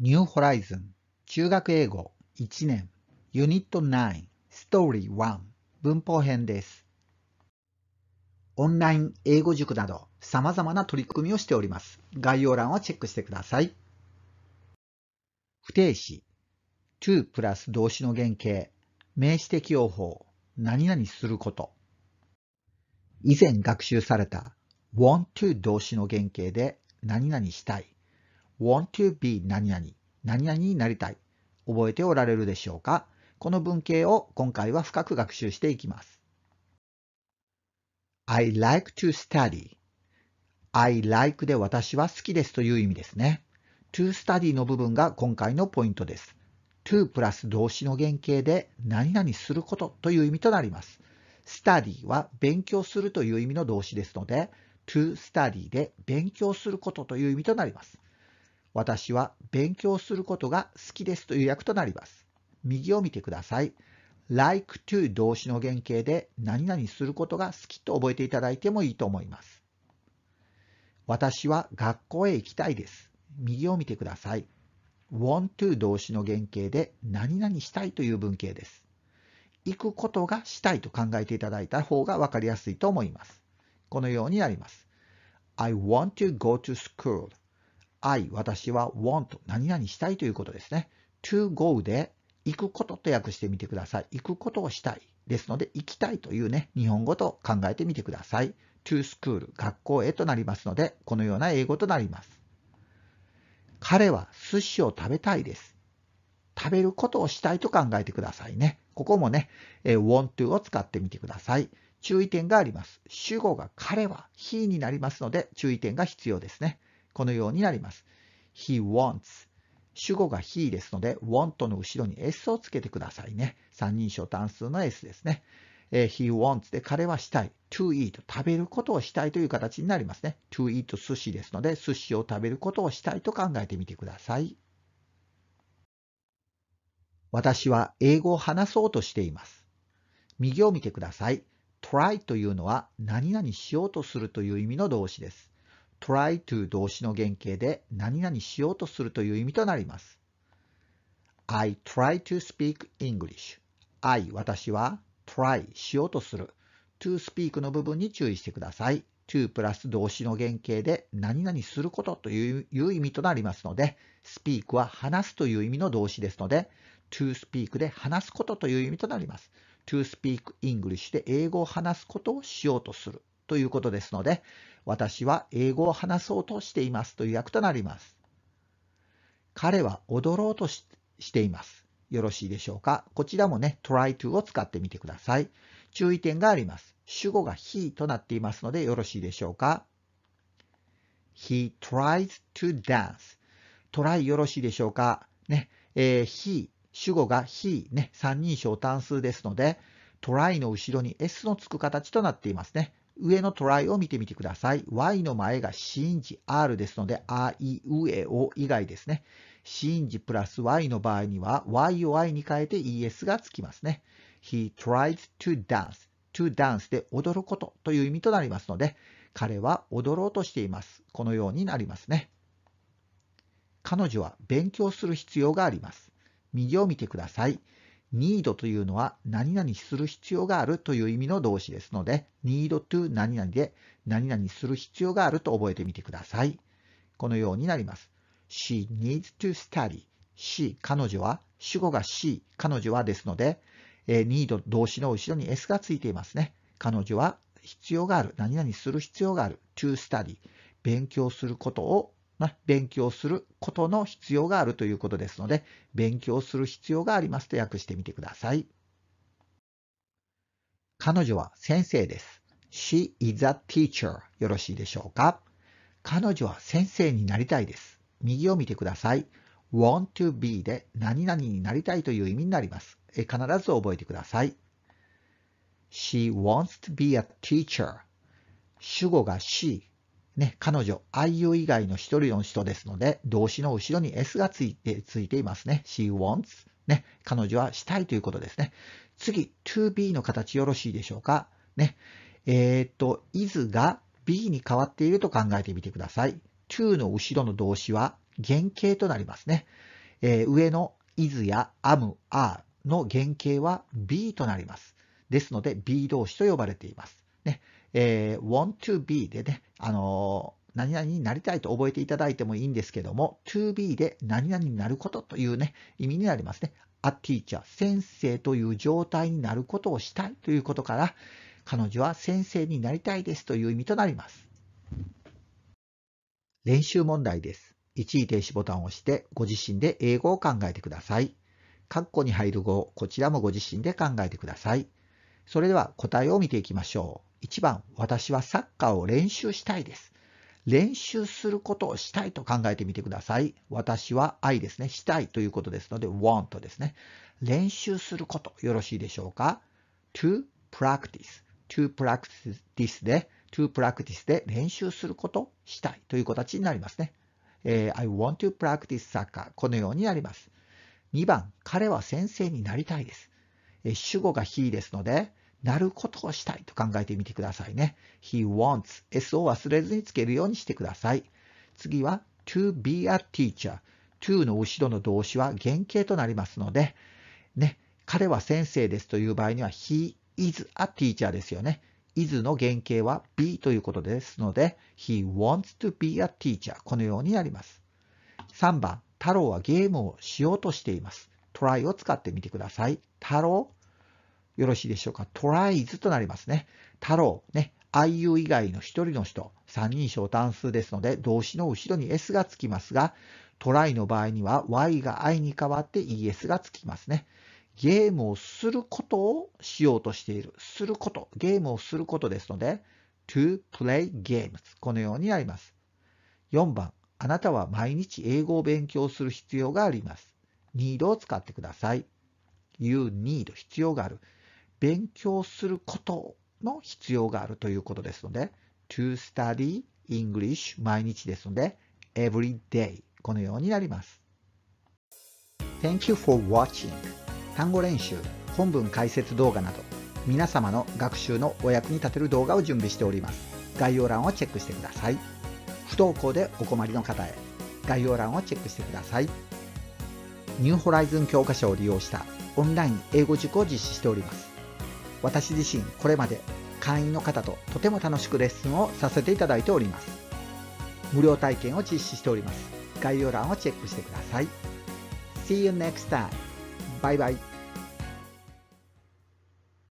ニューホライズン中学英語1年ユニット9ストーリー1文法編です。オンライン英語塾など様々な取り組みをしております。概要欄をチェックしてください。不定詞 to プラス動詞の原型名詞適用法何々すること以前学習された want to 動詞の原型で何々したい want to be 何々、何々になりたい、覚えておられるでしょうかこの文型を今回は深く学習していきます。I like to study. I like で私は好きですという意味ですね。to study の部分が今回のポイントです。to プラス動詞の原型で何々することという意味となります。study は勉強するという意味の動詞ですので、to study で勉強することという意味となります。私は勉強することが好きですという訳となります。右を見てください。like to 動詞の原型で何々することが好きと覚えていただいてもいいと思います。私は学校へ行きたいです。右を見てください。want to 動詞の原型で何々したいという文型です。行くことがしたいと考えていただいた方が分かりやすいと思います。このようになります。I want to go to school. I、私は want、何々したいということですね。to go で行くことと訳してみてください。行くことをしたい。ですので、行きたいというね、日本語と考えてみてください。to school、学校へとなりますので、このような英語となります。彼は寿司を食べたいです。食べることをしたいと考えてくださいね。ここもね、want to を使ってみてください。注意点があります。主語が彼は、he になりますので、注意点が必要ですね。このようになります。He wants 主語が he ですので want の後ろに s をつけてくださいね。三人称単数の s ですね。え he wants で彼はしたい。to eat 食べることをしたいという形になりますね。to eat 寿司ですので寿司を食べることをしたいと考えてみてください。私は英語を話そうとしています。右を見てください。try というのは何々しようとするという意味の動詞です。try to 動詞の原型で何々しようとするという意味となります。I try to speak English. I 私は try しようとする to speak の部分に注意してください。to プラス動詞の原型で何々することという意味となりますので speak は話すという意味の動詞ですので to speak で話すことという意味となります。to speak English で英語を話すことをしようとするということですので私は英語を話そうとしていますという訳となります。彼は踊ろうとしています。よろしいでしょうかこちらもね、try to を使ってみてください。注意点があります。主語が he となっていますのでよろしいでしょうか ?he tries to dance. try よろしいでしょうかね、えー、he 主語が he ね、三人称単数ですので、トライの後ろに s のつく形となっていますね。上のトライを見てみてください。y の前が真字 r ですので、あ、い、う、え、お以外ですね。真字プラス y の場合には、y を i に変えて es がつきますね。he t r i e s to dance. to dance で踊ることという意味となりますので、彼は踊ろうとしています。このようになりますね。彼女は勉強する必要があります。右を見てください。need というのは何々する必要があるという意味の動詞ですので、need to 何々で何々する必要があると覚えてみてください。このようになります。she needs to study. she 彼女は主語が she 彼女はですので、need 動詞の後ろに s がついていますね。彼女は必要がある。何々する必要がある。to study 勉強することをま勉強することの必要があるということですので、勉強する必要がありますと訳してみてください。彼女は先生です。She is a teacher. よろしいでしょうか彼女は先生になりたいです。右を見てください。want to be で何々になりたいという意味になります。必ず覚えてください。She wants to be a teacher. 主語が she、ね、彼女、愛用以外の一人の人ですので、動詞の後ろに s がついて、ついていますね。she wants。ね、彼女はしたいということですね。次、to be の形よろしいでしょうか。ね、えー、っと、is が b に変わっていると考えてみてください。to の後ろの動詞は原型となりますね。えー、上の is や am, are の原型は b となります。ですので b 動詞と呼ばれています。ね、えー、want to be でね、あの何々になりたいと覚えていただいてもいいんですけども、to be で何々になることというね、意味になりますね。a teacher 先生という状態になることをしたいということから、彼女は先生になりたいですという意味となります。練習問題です。一時停止ボタンを押して、ご自身で英語を考えてください。括弧に入る語、こちらもご自身で考えてください。それでは答えを見ていきましょう。1番、私はサッカーを練習したいです。練習することをしたいと考えてみてください。私は愛ですね。したいということですので、want ですね。練習すること、よろしいでしょうか ?to practice, to practice で、to practice で練習すること、したいという形になりますね。えー、I want to practice soccer このようになります。2番、彼は先生になりたいです。えー、主語が he ですので、なることをしたいと考えてみてくださいね。he wants s を忘れずにつけるようにしてください。次は to be a teacher。to の後ろの動詞は原型となりますので、ね、彼は先生ですという場合には he is a teacher ですよね。is の原型は be ということですので、he wants to be a teacher このようになります。3番、太郎はゲームをしようとしています。try を使ってみてください。太郎よろしいでしょうか。トライズとなりますね。太郎、ね。IU 以外の1人の人、三人称単数ですので、動詞の後ろに s がつきますが、トライの場合には y が i に変わって es がつきますね。ゲームをすることをしようとしている。すること。ゲームをすることですので、to play games。このようになります。4番。あなたは毎日英語を勉強する必要があります。need を使ってください。you need 必要がある。勉強することの必要があるということですので、to study English 毎日ですので、every day このようになります。Thank you for watching 単語練習、本文解説動画など、皆様の学習のお役に立てる動画を準備しております。概要欄をチェックしてください。不登校でお困りの方へ、概要欄をチェックしてください。ニューホライズン教科書を利用したオンライン英語塾を実施しております。私自身これまで会員の方ととても楽しくレッスンをさせていただいております。無料体験を実施しております。概要欄をチェックしてください。See you next time. Bye bye.